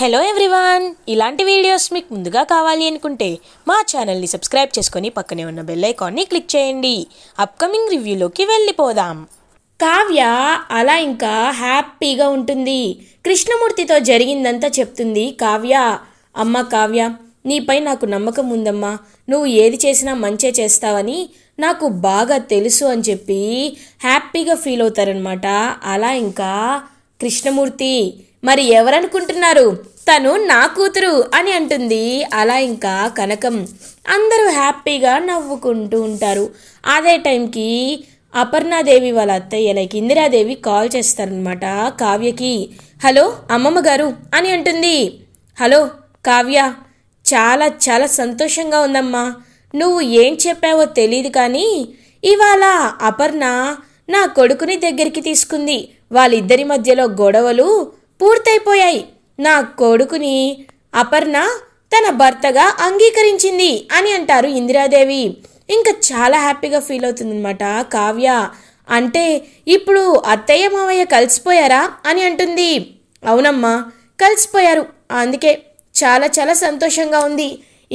hello everyone ఇలాంటి videos మీకు ముందుగా కావాలి అనుకుంటే మా ఛానల్ని సబ్స్క్రైబ్ చేసుకొని పక్కనే ఉన్న బెల్ ఐకాన్ని క్లిక్ చేయండి అప్కమింగ్ రివ్యూలోకి వెళ్ళిపోదాం కావ్య అలా ఇంకా హ్యాపీగా ఉంటుంది కృష్ణమూర్తితో జరిగిందంతా చెప్తుంది కావ్య అమ్మ కావ్య నీపై నాకు నమ్మకం ఉందమ్మా నువ్వు ఏది చేసినా మంచే చేస్తావని నాకు బాగా తెలుసు అని చెప్పి హ్యాపీగా ఫీల్ అవుతారనమాట అలా ఇంకా కృష్ణమూర్తి మరి ఎవరనుకుంటున్నారు తను నా కూతురు అని అంటుంది అలా ఇంకా కనకం అందరూ హ్యాపీగా నవ్వుకుంటూ ఉంటారు అదే టైంకి అపర్ణాదేవి వాళ్ళ అత్తయ్య లైక్ ఇందిరాదేవి కాల్ చేస్తారనమాట కావ్యకి హలో అమ్మమ్మ గారు అని అంటుంది హలో కావ్య చాలా చాలా సంతోషంగా ఉందమ్మా నువ్వు ఏం చెప్పావో తెలియదు కానీ ఇవాళ అపర్ణ నా కొడుకుని దగ్గరికి తీసుకుంది వాళ్ళిద్దరి మధ్యలో గొడవలు పూర్తయిపోయాయి నా కొడుకుని అపర్ణ తన భర్తగా అంగీకరించింది అని అంటారు ఇందిరాదేవి ఇంకా చాలా హ్యాపీగా ఫీల్ అవుతుందన్నమాట కావ్య అంటే ఇప్పుడు అత్తయ్య మావయ్య కలిసిపోయారా అని అంటుంది అవునమ్మా కలిసిపోయారు అందుకే చాలా చాలా సంతోషంగా ఉంది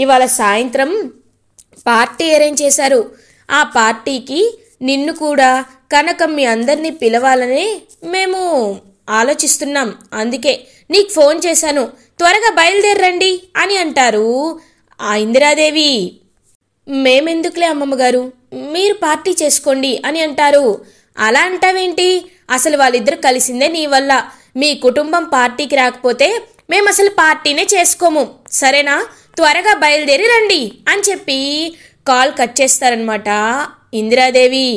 ఇవాళ సాయంత్రం పార్టీ అరేంజ్ చేశారు ఆ పార్టీకి నిన్ను కూడా కనకం మీ అందరినీ పిలవాలని మేము ఆలోచిస్తున్నాం అందుకే నీకు ఫోన్ చేశాను త్వరగా బయలుదేరండి అని అంటారు ఆ ఇందిరాదేవి మేమెందుకులే అమ్మమ్మగారు మీరు పార్టీ చేసుకోండి అని అంటారు అలా అంటావేంటి అసలు వాళ్ళిద్దరు కలిసిందే నీ వల్ల మీ కుటుంబం పార్టీకి రాకపోతే మేము అసలు పార్టీనే చేసుకోము సరేనా త్వరగా బయలుదేరి రండి అని చెప్పి కాల్ కట్ చేస్తారనమాట ఇందిరాదేవి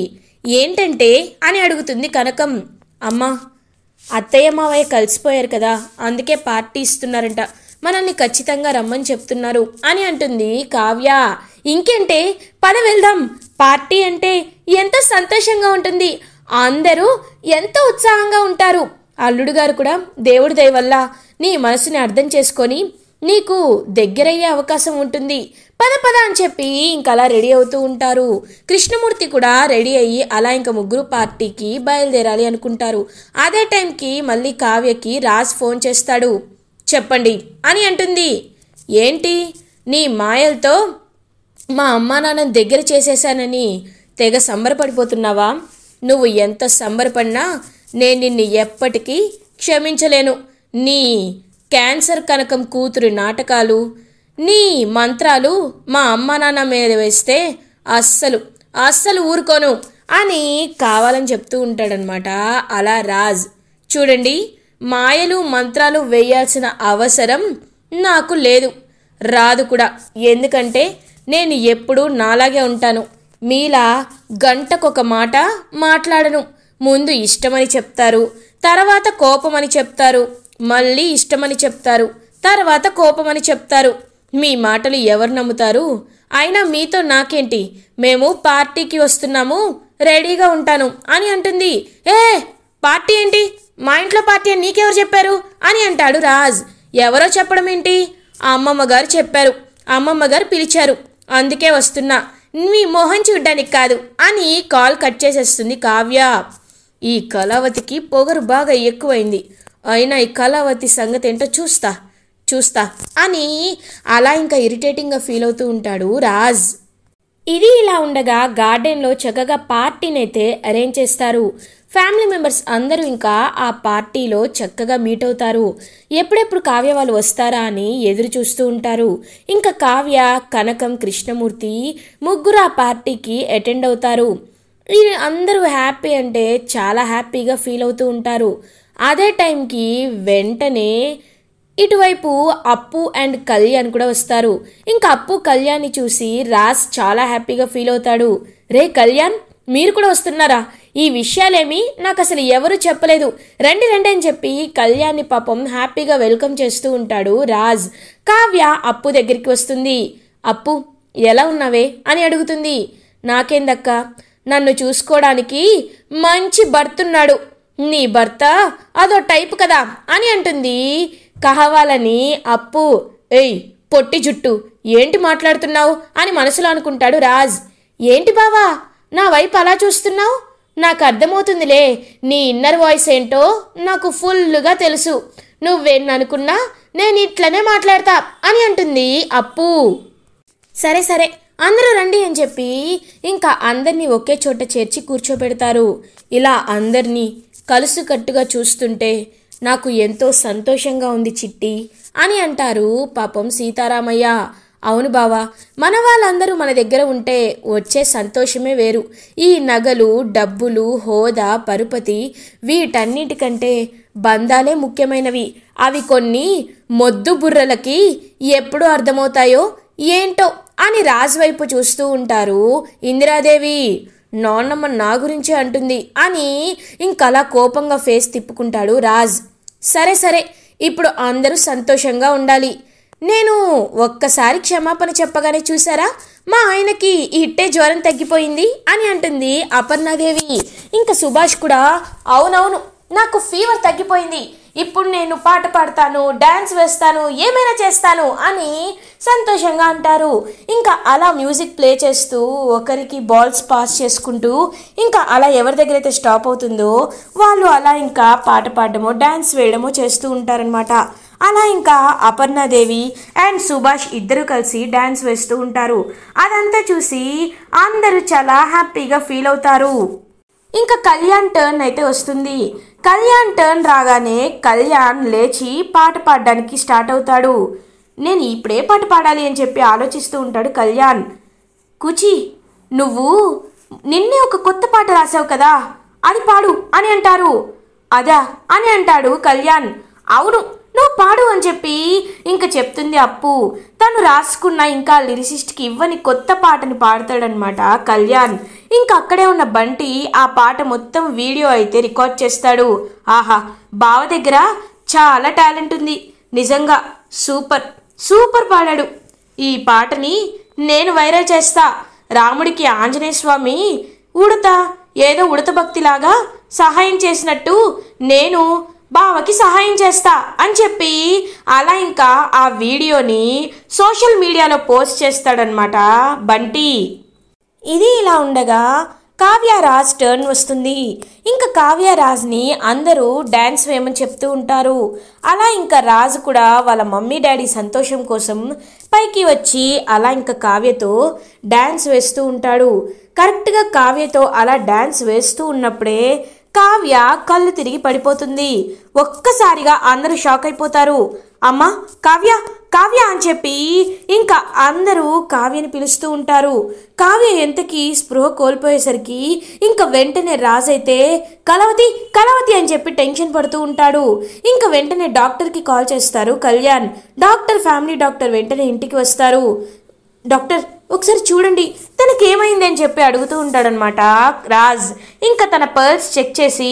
ఏంటంటే అని అడుగుతుంది కనకం అమ్మా అత్తయ్య మావయ్య కలిసిపోయారు కదా అందుకే పార్టీ ఇస్తున్నారంట మనల్ని ఖచ్చితంగా రమ్మని చెప్తున్నారు అని అంటుంది కావ్య ఇంకేంటే పద వెళ్దాం పార్టీ అంటే ఎంత సంతోషంగా ఉంటుంది అందరూ ఎంత ఉత్సాహంగా ఉంటారు అల్లుడు గారు కూడా దేవుడి దయవల్ల వల్ల నీ మనసుని అర్థం చేసుకొని నీకు దగ్గరయ్యే అవకాశం ఉంటుంది పద పద అని చెప్పి అలా రెడీ అవుతూ ఉంటారు కృష్ణమూర్తి కూడా రెడీ అయ్యి అలా ఇంకా ముగ్గురు పార్టీకి బయలుదేరాలి అనుకుంటారు అదే టైంకి మళ్ళీ కావ్యకి రాజ్ ఫోన్ చేస్తాడు చెప్పండి అని అంటుంది ఏంటి నీ మాయలతో మా అమ్మా నాన్న దగ్గర చేసేసానని తెగ సంబరపడిపోతున్నావా నువ్వు ఎంత సంబరపడినా నేను నిన్ను ఎప్పటికీ క్షమించలేను నీ క్యాన్సర్ కనకం కూతురి నాటకాలు నీ మంత్రాలు మా అమ్మ నాన్న మీద వేస్తే అస్సలు అస్సలు ఊరుకోను అని కావాలని చెప్తూ ఉంటాడనమాట అలా రాజ్ చూడండి మాయలు మంత్రాలు వేయాల్సిన అవసరం నాకు లేదు రాదు కూడా ఎందుకంటే నేను ఎప్పుడూ నాలాగే ఉంటాను మీలా గంటకొక మాట మాట్లాడను ముందు ఇష్టమని చెప్తారు తర్వాత కోపమని చెప్తారు మళ్ళీ ఇష్టమని చెప్తారు తర్వాత కోపమని చెప్తారు మీ మాటలు ఎవరు నమ్ముతారు అయినా మీతో నాకేంటి మేము పార్టీకి వస్తున్నాము రెడీగా ఉంటాను అని అంటుంది ఏ పార్టీ ఏంటి మా ఇంట్లో పార్టీ అని నీకెవరు చెప్పారు అని అంటాడు రాజ్ ఎవరో చెప్పడం ఏంటి అమ్మమ్మ గారు చెప్పారు అమ్మమ్మ గారు పిలిచారు అందుకే వస్తున్నా మీ మొహం చూడ్డానికి కాదు అని కాల్ కట్ చేసేస్తుంది కావ్య ఈ కళావతికి పొగరు బాగా ఎక్కువైంది అయినా ఈ కళావతి సంగతి ఏంటో చూస్తా చూస్తా అని అలా ఇంకా ఇరిటేటింగ్గా ఫీల్ అవుతూ ఉంటాడు రాజ్ ఇది ఇలా ఉండగా గార్డెన్లో చక్కగా పార్టీని అయితే అరేంజ్ చేస్తారు ఫ్యామిలీ మెంబర్స్ అందరూ ఇంకా ఆ పార్టీలో చక్కగా మీట్ అవుతారు ఎప్పుడెప్పుడు కావ్య వాళ్ళు వస్తారా అని ఎదురు చూస్తూ ఉంటారు ఇంకా కావ్య కనకం కృష్ణమూర్తి ముగ్గురు ఆ పార్టీకి అటెండ్ అవుతారు అందరూ హ్యాపీ అంటే చాలా హ్యాపీగా ఫీల్ అవుతూ ఉంటారు అదే టైంకి వెంటనే ఇటువైపు అప్పు అండ్ కళ్యాణ్ కూడా వస్తారు ఇంకా అప్పు కళ్యాణ్ని చూసి రాజ్ చాలా హ్యాపీగా ఫీల్ అవుతాడు రే కళ్యాణ్ మీరు కూడా వస్తున్నారా ఈ విషయాలేమి నాకు అసలు ఎవరు చెప్పలేదు రండి రండి అని చెప్పి కళ్యాణ్ని పాపం హ్యాపీగా వెల్కమ్ చేస్తూ ఉంటాడు రాజ్ కావ్య అప్పు దగ్గరికి వస్తుంది అప్పు ఎలా ఉన్నావే అని అడుగుతుంది నాకేందక్క నన్ను చూసుకోవడానికి మంచి భర్తున్నాడు నీ భర్త అదో టైప్ కదా అని అంటుంది కావాలని అప్పు ఎయ్ పొట్టి జుట్టు ఏంటి మాట్లాడుతున్నావు అని మనసులో అనుకుంటాడు రాజ్ ఏంటి బావా నా వైపు అలా చూస్తున్నావు నాకు అర్థమవుతుందిలే నీ ఇన్నర్ వాయిస్ ఏంటో నాకు ఫుల్గా తెలుసు నువ్వేననుకున్నా నేను ఇట్లనే మాట్లాడతా అని అంటుంది అప్పు సరే సరే అందరూ రండి అని చెప్పి ఇంకా అందరినీ ఒకే చోట చేర్చి కూర్చోబెడతారు ఇలా అందరినీ కలుసుకట్టుగా చూస్తుంటే నాకు ఎంతో సంతోషంగా ఉంది చిట్టి అని అంటారు పాపం సీతారామయ్య అవును బావా మన వాళ్ళందరూ మన దగ్గర ఉంటే వచ్చే సంతోషమే వేరు ఈ నగలు డబ్బులు హోదా పరుపతి వీటన్నిటికంటే బంధాలే ముఖ్యమైనవి అవి కొన్ని మొద్దు బుర్రలకి ఎప్పుడు అర్థమవుతాయో ఏంటో అని రాజు వైపు చూస్తూ ఉంటారు ఇందిరాదేవి నాన్నమ్మ నా గురించి అంటుంది అని ఇంకలా కోపంగా ఫేస్ తిప్పుకుంటాడు రాజ్ సరే సరే ఇప్పుడు అందరూ సంతోషంగా ఉండాలి నేను ఒక్కసారి క్షమాపణ చెప్పగానే చూసారా మా ఆయనకి ఇట్టే జ్వరం తగ్గిపోయింది అని అంటుంది అపర్ణాదేవి ఇంకా సుభాష్ కూడా అవునవును నాకు ఫీవర్ తగ్గిపోయింది ఇప్పుడు నేను పాట పాడతాను డ్యాన్స్ వేస్తాను ఏమైనా చేస్తాను అని సంతోషంగా అంటారు ఇంకా అలా మ్యూజిక్ ప్లే చేస్తూ ఒకరికి బాల్స్ పాస్ చేసుకుంటూ ఇంకా అలా ఎవరి దగ్గర అయితే స్టాప్ అవుతుందో వాళ్ళు అలా ఇంకా పాట పాడడమో డ్యాన్స్ వేయడమో చేస్తూ ఉంటారనమాట అలా ఇంకా అపర్ణాదేవి అండ్ సుభాష్ ఇద్దరు కలిసి డ్యాన్స్ వేస్తూ ఉంటారు అదంతా చూసి అందరూ చాలా హ్యాపీగా ఫీల్ అవుతారు ఇంకా కళ్యాణ్ టర్న్ అయితే వస్తుంది కళ్యాణ్ టర్న్ రాగానే కళ్యాణ్ లేచి పాట పాడడానికి స్టార్ట్ అవుతాడు నేను ఇప్పుడే పాట పాడాలి అని చెప్పి ఆలోచిస్తూ ఉంటాడు కళ్యాణ్ కుచి నువ్వు నిన్నే ఒక కొత్త పాట రాసావు కదా అది పాడు అని అంటారు అదా అని అంటాడు కళ్యాణ్ అవును నువ్వు పాడు అని చెప్పి ఇంకా చెప్తుంది అప్పు తను రాసుకున్న ఇంకా లిరిసిస్ట్కి ఇవ్వని కొత్త పాటని పాడతాడనమాట కళ్యాణ్ ఇంకా అక్కడే ఉన్న బంటి ఆ పాట మొత్తం వీడియో అయితే రికార్డ్ చేస్తాడు ఆహా బావ దగ్గర చాలా టాలెంట్ ఉంది నిజంగా సూపర్ సూపర్ పాడాడు ఈ పాటని నేను వైరల్ చేస్తా రాముడికి ఆంజనేయ స్వామి ఉడత ఏదో ఉడత భక్తిలాగా సహాయం చేసినట్టు నేను బావకి సహాయం చేస్తా అని చెప్పి అలా ఇంకా ఆ వీడియోని సోషల్ మీడియాలో పోస్ట్ చేస్తాడనమాట బంటి ఇది ఇలా ఉండగా కావ్యరాజ్ టర్న్ వస్తుంది ఇంకా కావ్యరాజ్ని అందరూ డ్యాన్స్ వేయమని చెప్తూ ఉంటారు అలా ఇంకా రాజు కూడా వాళ్ళ మమ్మీ డాడీ సంతోషం కోసం పైకి వచ్చి అలా ఇంకా కావ్యతో డ్యాన్స్ వేస్తూ ఉంటాడు కరెక్ట్గా కావ్యతో అలా డ్యాన్స్ వేస్తూ ఉన్నప్పుడే కావ్య కళ్ళు తిరిగి పడిపోతుంది ఒక్కసారిగా అందరూ షాక్ అయిపోతారు అమ్మ కావ్య కావ్య అని చెప్పి ఇంకా అందరూ కావ్యని పిలుస్తూ ఉంటారు కావ్య ఎంతకి స్పృహ కోల్పోయేసరికి ఇంకా వెంటనే రాజైతే కలవతి కలవతి అని చెప్పి టెన్షన్ పడుతూ ఉంటాడు ఇంకా వెంటనే డాక్టర్కి కాల్ చేస్తారు కళ్యాణ్ డాక్టర్ ఫ్యామిలీ డాక్టర్ వెంటనే ఇంటికి వస్తారు డాక్టర్ ఒకసారి చూడండి తనకి ఏమైంది అని చెప్పి అడుగుతూ ఉంటాడనమాట రాజ్ ఇంకా తన పర్స్ చెక్ చేసి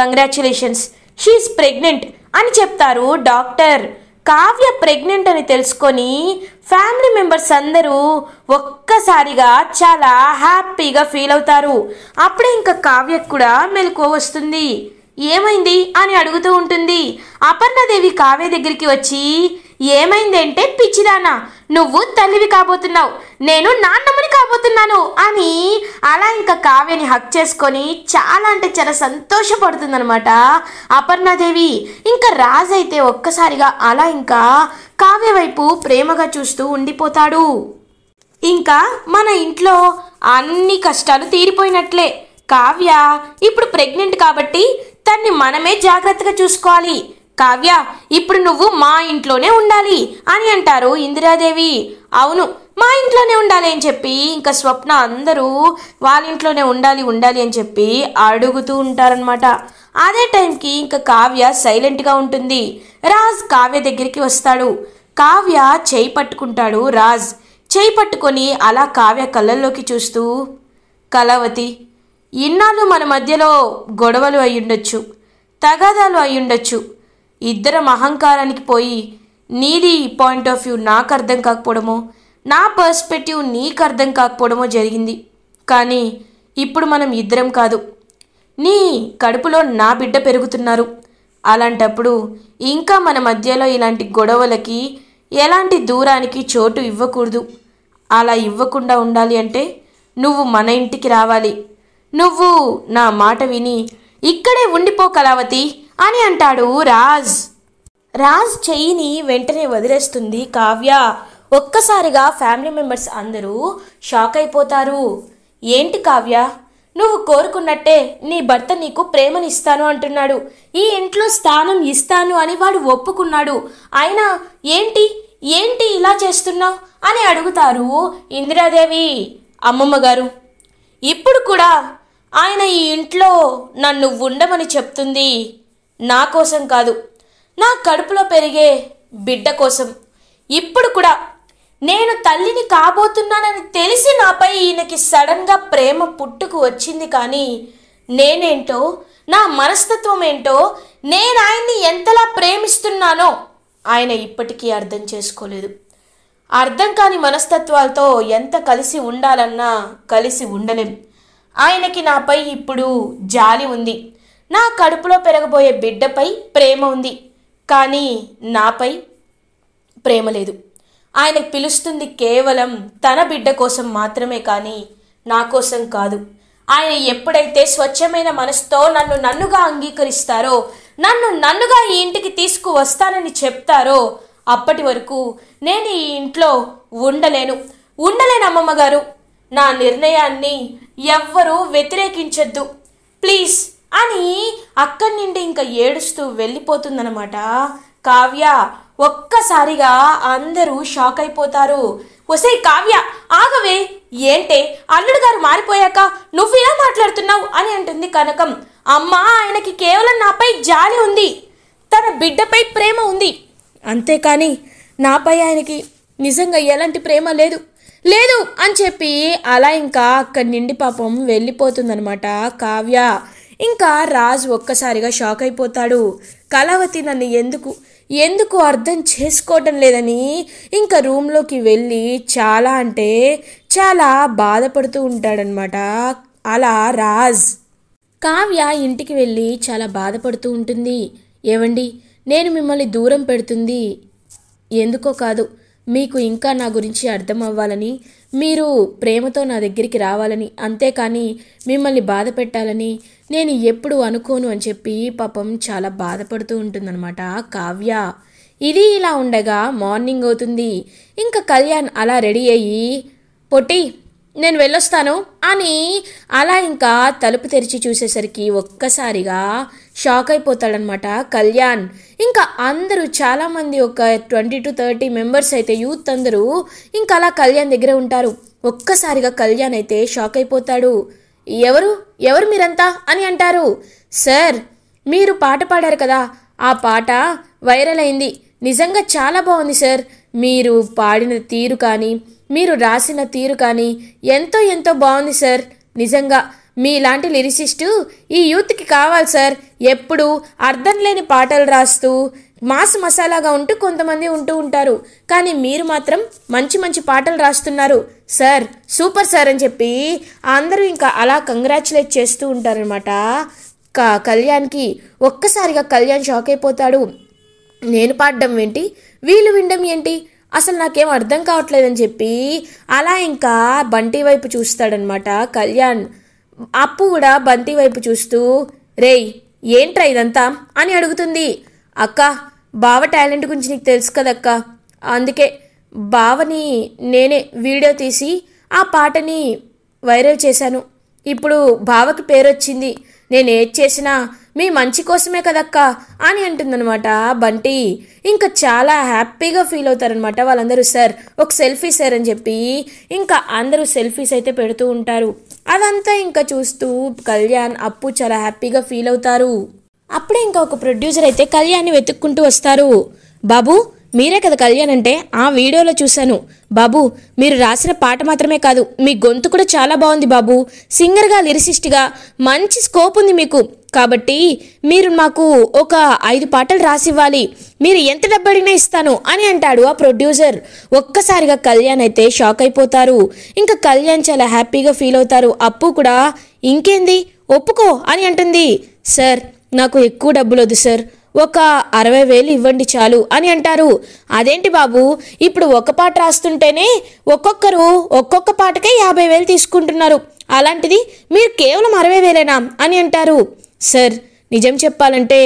కంగ్రాచులేషన్స్ షీఈ్ ప్రెగ్నెంట్ అని చెప్తారు డాక్టర్ కావ్య ప్రెగ్నెంట్ అని తెలుసుకొని ఫ్యామిలీ మెంబర్స్ అందరూ ఒక్కసారిగా చాలా హ్యాపీగా ఫీల్ అవుతారు అప్పుడే ఇంకా కావ్యకు కూడా మెలకువ వస్తుంది ఏమైంది అని అడుగుతూ ఉంటుంది అపర్ణదేవి కావ్య దగ్గరికి వచ్చి ఏమైందంటే పిచ్చిదానా నువ్వు తల్లివి కాబోతున్నావు నేను నాన్నమ్మని కాబోతున్నాను అని అలా ఇంకా కావ్యని హక్ చేసుకొని చాలా అంటే చాలా సంతోషపడుతుందనమాట అపర్ణాదేవి ఇంకా రాజు అయితే ఒక్కసారిగా అలా ఇంకా కావ్య వైపు ప్రేమగా చూస్తూ ఉండిపోతాడు ఇంకా మన ఇంట్లో అన్ని కష్టాలు తీరిపోయినట్లే కావ్య ఇప్పుడు ప్రెగ్నెంట్ కాబట్టి తన్ని మనమే జాగ్రత్తగా చూసుకోవాలి కావ్య ఇప్పుడు నువ్వు మా ఇంట్లోనే ఉండాలి అని అంటారు ఇందిరాదేవి అవును మా ఇంట్లోనే ఉండాలి అని చెప్పి ఇంకా స్వప్న అందరూ వాళ్ళ ఇంట్లోనే ఉండాలి ఉండాలి అని చెప్పి అడుగుతూ ఉంటారనమాట అదే టైంకి ఇంకా కావ్య సైలెంట్గా ఉంటుంది రాజ్ కావ్య దగ్గరికి వస్తాడు కావ్య చేయి పట్టుకుంటాడు రాజ్ చేయి పట్టుకొని అలా కావ్య కళ్ళల్లోకి చూస్తూ కళావతి ఇన్నాళ్ళు మన మధ్యలో గొడవలు అయ్యుండొచ్చు తగాదాలు అయ్యుండొచ్చు ఇద్దరం అహంకారానికి పోయి నీది పాయింట్ ఆఫ్ వ్యూ నాకు అర్థం కాకపోవడమో నా పర్స్పెక్టివ్ నీకు అర్థం కాకపోవడమో జరిగింది కానీ ఇప్పుడు మనం ఇద్దరం కాదు నీ కడుపులో నా బిడ్డ పెరుగుతున్నారు అలాంటప్పుడు ఇంకా మన మధ్యలో ఇలాంటి గొడవలకి ఎలాంటి దూరానికి చోటు ఇవ్వకూడదు అలా ఇవ్వకుండా ఉండాలి అంటే నువ్వు మన ఇంటికి రావాలి నువ్వు నా మాట విని ఇక్కడే ఉండిపో కళావతి అని అంటాడు రాజ్ రాజ్ చెయ్యిని వెంటనే వదిలేస్తుంది కావ్య ఒక్కసారిగా ఫ్యామిలీ మెంబర్స్ అందరూ షాక్ అయిపోతారు ఏంటి కావ్య నువ్వు కోరుకున్నట్టే నీ భర్త నీకు ప్రేమనిస్తాను అంటున్నాడు ఈ ఇంట్లో స్థానం ఇస్తాను అని వాడు ఒప్పుకున్నాడు అయినా ఏంటి ఏంటి ఇలా చేస్తున్నావు అని అడుగుతారు ఇందిరాదేవి అమ్మమ్మ గారు ఇప్పుడు కూడా ఆయన ఈ ఇంట్లో నన్ను ఉండమని చెప్తుంది నా కోసం కాదు నా కడుపులో పెరిగే బిడ్డ కోసం ఇప్పుడు కూడా నేను తల్లిని కాబోతున్నానని తెలిసి నాపై ఈయనకి సడన్గా ప్రేమ పుట్టుకు వచ్చింది కానీ నేనేంటో నా మనస్తత్వం ఏంటో నేను ఆయన్ని ఎంతలా ప్రేమిస్తున్నానో ఆయన ఇప్పటికీ అర్థం చేసుకోలేదు అర్థం కాని మనస్తత్వాలతో ఎంత కలిసి ఉండాలన్నా కలిసి ఉండలేం ఆయనకి నాపై ఇప్పుడు జాలి ఉంది నా కడుపులో పెరగబోయే బిడ్డపై ప్రేమ ఉంది కానీ నాపై ప్రేమ లేదు ఆయన పిలుస్తుంది కేవలం తన బిడ్డ కోసం మాత్రమే కానీ నా కోసం కాదు ఆయన ఎప్పుడైతే స్వచ్ఛమైన మనసుతో నన్ను నన్నుగా అంగీకరిస్తారో నన్ను నన్నుగా ఈ ఇంటికి తీసుకువస్తానని చెప్తారో అప్పటి వరకు నేను ఈ ఇంట్లో ఉండలేను ఉండలేను అమ్మమ్మ గారు నా నిర్ణయాన్ని ఎవ్వరూ వ్యతిరేకించొద్దు ప్లీజ్ అని అక్కడి నుండి ఇంకా ఏడుస్తూ వెళ్ళిపోతుందనమాట కావ్య ఒక్కసారిగా అందరూ షాక్ అయిపోతారు ఒసే కావ్య ఆగవే ఏంటే అల్లుడు గారు మారిపోయాక నువ్వు ఇలా మాట్లాడుతున్నావు అని అంటుంది కనకం అమ్మ ఆయనకి కేవలం నాపై జాలి ఉంది తన బిడ్డపై ప్రేమ ఉంది అంతేకాని నాపై ఆయనకి నిజంగా ఎలాంటి ప్రేమ లేదు లేదు అని చెప్పి అలా ఇంకా అక్కడి నిండి పాపం వెళ్ళిపోతుందనమాట కావ్య ఇంకా రాజు ఒక్కసారిగా షాక్ అయిపోతాడు కళావతి నన్ను ఎందుకు ఎందుకు అర్థం చేసుకోవటం లేదని ఇంకా రూమ్లోకి వెళ్ళి చాలా అంటే చాలా బాధపడుతూ ఉంటాడనమాట అలా రాజ్ కావ్య ఇంటికి వెళ్ళి చాలా బాధపడుతూ ఉంటుంది ఏవండి నేను మిమ్మల్ని దూరం పెడుతుంది ఎందుకో కాదు మీకు ఇంకా నా గురించి అర్థం అవ్వాలని మీరు ప్రేమతో నా దగ్గరికి రావాలని అంతేకాని మిమ్మల్ని బాధ పెట్టాలని నేను ఎప్పుడు అనుకోను అని చెప్పి పాపం చాలా బాధపడుతూ ఉంటుందన్నమాట కావ్య ఇది ఇలా ఉండగా మార్నింగ్ అవుతుంది ఇంకా కళ్యాణ్ అలా రెడీ అయ్యి పొట్టి నేను వెళ్ళొస్తాను అని అలా ఇంకా తలుపు తెరిచి చూసేసరికి ఒక్కసారిగా షాక్ అయిపోతాడనమాట కళ్యాణ్ ఇంకా అందరూ చాలామంది ఒక ట్వంటీ టు థర్టీ మెంబర్స్ అయితే యూత్ అందరూ ఇంకా అలా కళ్యాణ్ దగ్గరే ఉంటారు ఒక్కసారిగా కళ్యాణ్ అయితే షాక్ అయిపోతాడు ఎవరు ఎవరు మీరంతా అని అంటారు సార్ మీరు పాట పాడారు కదా ఆ పాట వైరల్ అయింది నిజంగా చాలా బాగుంది సార్ మీరు పాడిన తీరు కానీ మీరు రాసిన తీరు కానీ ఎంతో ఎంతో బాగుంది సార్ నిజంగా మీలాంటి లిరిసిస్టు ఈ యూత్కి కావాలి సార్ ఎప్పుడు అర్థం లేని పాటలు రాస్తూ మాస్ మసాలాగా ఉంటూ కొంతమంది ఉంటూ ఉంటారు కానీ మీరు మాత్రం మంచి మంచి పాటలు రాస్తున్నారు సార్ సూపర్ సార్ అని చెప్పి అందరూ ఇంకా అలా కంగ్రాచులేట్ చేస్తూ ఉంటారనమాట క కళ్యాణ్కి ఒక్కసారిగా కళ్యాణ్ షాక్ అయిపోతాడు నేను పాడడం ఏంటి వీళ్ళు వినడం ఏంటి అసలు నాకేం అర్థం కావట్లేదని చెప్పి అలా ఇంకా బంటి వైపు చూస్తాడనమాట కళ్యాణ్ అప్పు కూడా బంతి వైపు చూస్తూ రేయ్ ఏంట్రా ఇదంతా అని అడుగుతుంది అక్క బావ టాలెంట్ గురించి నీకు తెలుసు కదక్క అందుకే బావని నేనే వీడియో తీసి ఆ పాటని వైరల్ చేశాను ఇప్పుడు బావకి పేరొచ్చింది ఏది చేసినా మీ మంచి కోసమే కదక్కా అని అంటుందనమాట బంటి ఇంకా చాలా హ్యాపీగా ఫీల్ అవుతారనమాట వాళ్ళందరూ సార్ ఒక సెల్ఫీ సార్ అని చెప్పి ఇంకా అందరూ సెల్ఫీస్ అయితే పెడుతూ ఉంటారు అదంతా ఇంకా చూస్తూ కళ్యాణ్ అప్పు చాలా హ్యాపీగా ఫీల్ అవుతారు అప్పుడే ఇంకా ఒక ప్రొడ్యూసర్ అయితే కళ్యాణ్ని వెతుక్కుంటూ వస్తారు బాబు మీరే కదా కళ్యాణ్ అంటే ఆ వీడియోలో చూశాను బాబు మీరు రాసిన పాట మాత్రమే కాదు మీ గొంతు కూడా చాలా బాగుంది బాబు సింగర్గా లిరిసిస్ట్గా మంచి స్కోప్ ఉంది మీకు కాబట్టి మీరు మాకు ఒక ఐదు పాటలు రాసివ్వాలి మీరు ఎంత డబ్బడినా ఇస్తాను అని అంటాడు ఆ ప్రొడ్యూసర్ ఒక్కసారిగా కళ్యాణ్ అయితే షాక్ అయిపోతారు ఇంకా కళ్యాణ్ చాలా హ్యాపీగా ఫీల్ అవుతారు అప్పు కూడా ఇంకేంది ఒప్పుకో అని అంటుంది సార్ నాకు ఎక్కువ డబ్బులు వద్దు సార్ ఒక అరవై వేలు ఇవ్వండి చాలు అని అంటారు అదేంటి బాబు ఇప్పుడు ఒక పాట రాస్తుంటేనే ఒక్కొక్కరు ఒక్కొక్క పాటకే యాభై వేలు తీసుకుంటున్నారు అలాంటిది మీరు కేవలం అరవై వేలేనా అని అంటారు సార్ నిజం చెప్పాలంటే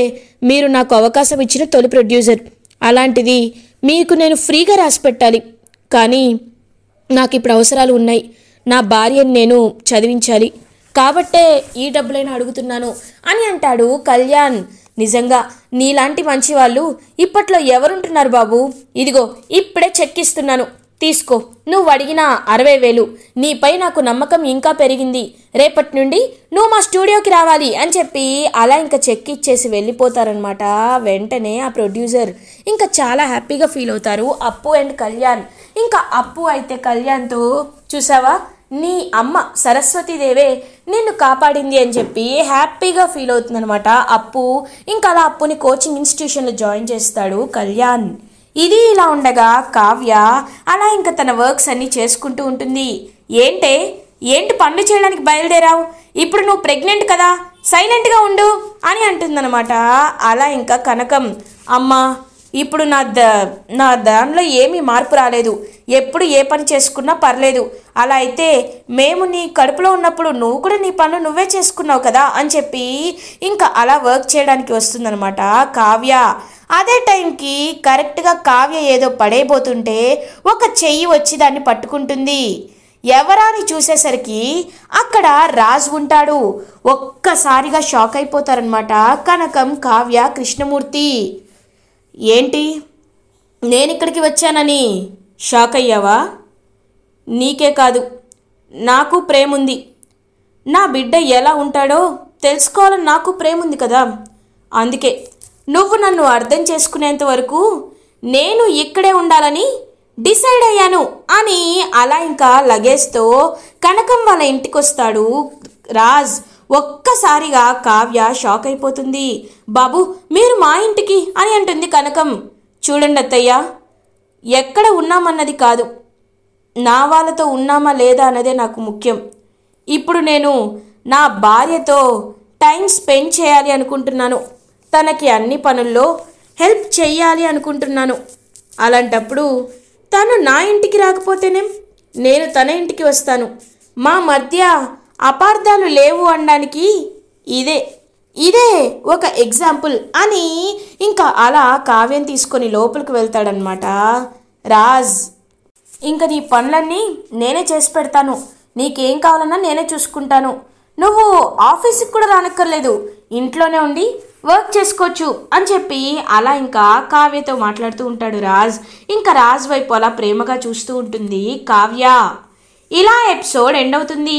మీరు నాకు అవకాశం ఇచ్చిన తొలి ప్రొడ్యూసర్ అలాంటిది మీకు నేను ఫ్రీగా రాసి పెట్టాలి కానీ నాకు ఇప్పుడు అవసరాలు ఉన్నాయి నా భార్యని నేను చదివించాలి కాబట్టే ఈ డబ్బులైనా అడుగుతున్నాను అని అంటాడు కళ్యాణ్ నిజంగా నీలాంటి మంచి వాళ్ళు ఇప్పట్లో ఎవరుంటున్నారు బాబు ఇదిగో ఇప్పుడే చెక్కిస్తున్నాను తీసుకో నువ్వు అడిగిన అరవై వేలు నీపై నాకు నమ్మకం ఇంకా పెరిగింది రేపటి నుండి నువ్వు మా స్టూడియోకి రావాలి అని చెప్పి అలా ఇంకా చెక్ ఇచ్చేసి వెళ్ళిపోతారనమాట వెంటనే ఆ ప్రొడ్యూసర్ ఇంకా చాలా హ్యాపీగా ఫీల్ అవుతారు అప్పు అండ్ కళ్యాణ్ ఇంకా అప్పు అయితే కళ్యాణ్తో చూసావా నీ అమ్మ సరస్వతీదేవే నిన్ను కాపాడింది అని చెప్పి హ్యాపీగా ఫీల్ అవుతుందనమాట అప్పు ఇంకా అలా అప్పుని కోచింగ్ ఇన్స్టిట్యూషన్లో జాయిన్ చేస్తాడు కళ్యాణ్ ఇది ఇలా ఉండగా కావ్య అలా ఇంకా తన వర్క్స్ అన్నీ చేసుకుంటూ ఉంటుంది ఏంటే ఏంటి పనులు చేయడానికి బయలుదేరావు ఇప్పుడు నువ్వు ప్రెగ్నెంట్ కదా సైలెంట్గా ఉండు అని అంటుందన్నమాట అలా ఇంకా కనకం అమ్మ ఇప్పుడు నా ద నా దానిలో ఏమీ మార్పు రాలేదు ఎప్పుడు ఏ పని చేసుకున్నా పర్లేదు అలా అయితే మేము నీ కడుపులో ఉన్నప్పుడు నువ్వు కూడా నీ పనులు నువ్వే చేసుకున్నావు కదా అని చెప్పి ఇంకా అలా వర్క్ చేయడానికి వస్తుందనమాట కావ్య అదే టైంకి కరెక్ట్గా కావ్య ఏదో పడేయబోతుంటే ఒక చెయ్యి వచ్చి దాన్ని పట్టుకుంటుంది ఎవరాని చూసేసరికి అక్కడ రాజు ఉంటాడు ఒక్కసారిగా షాక్ అయిపోతారనమాట కనకం కావ్య కృష్ణమూర్తి ఏంటి నేను ఇక్కడికి వచ్చానని షాక్ అయ్యావా నీకే కాదు నాకు ప్రేముంది నా బిడ్డ ఎలా ఉంటాడో తెలుసుకోవాలని నాకు ప్రేముంది కదా అందుకే నువ్వు నన్ను అర్థం చేసుకునేంత వరకు నేను ఇక్కడే ఉండాలని డిసైడ్ అయ్యాను అని అలా ఇంకా లగేజ్తో కనకం వాళ్ళ ఇంటికొస్తాడు రాజ్ ఒక్కసారిగా కావ్య షాక్ అయిపోతుంది బాబు మీరు మా ఇంటికి అని అంటుంది కనకం చూడండి అత్తయ్య ఎక్కడ ఉన్నామన్నది కాదు నా వాళ్ళతో ఉన్నామా లేదా అన్నదే నాకు ముఖ్యం ఇప్పుడు నేను నా భార్యతో టైం స్పెండ్ చేయాలి అనుకుంటున్నాను తనకి అన్ని పనుల్లో హెల్ప్ చేయాలి అనుకుంటున్నాను అలాంటప్పుడు తను నా ఇంటికి రాకపోతేనే నేను తన ఇంటికి వస్తాను మా మధ్య అపార్థాలు లేవు అనడానికి ఇదే ఇదే ఒక ఎగ్జాంపుల్ అని ఇంకా అలా కావ్యం తీసుకొని లోపలికి వెళ్తాడనమాట రాజ్ ఇంకా నీ పనులన్నీ నేనే చేసి పెడతాను నీకేం కావాలన్నా నేనే చూసుకుంటాను నువ్వు ఆఫీస్కి కూడా రానక్కర్లేదు ఇంట్లోనే ఉండి వర్క్ చేసుకోవచ్చు అని చెప్పి అలా ఇంకా కావ్యతో మాట్లాడుతూ ఉంటాడు రాజ్ ఇంకా రాజ్ వైపు అలా ప్రేమగా చూస్తూ ఉంటుంది కావ్య ఇలా ఎపిసోడ్ ఎండ్ అవుతుంది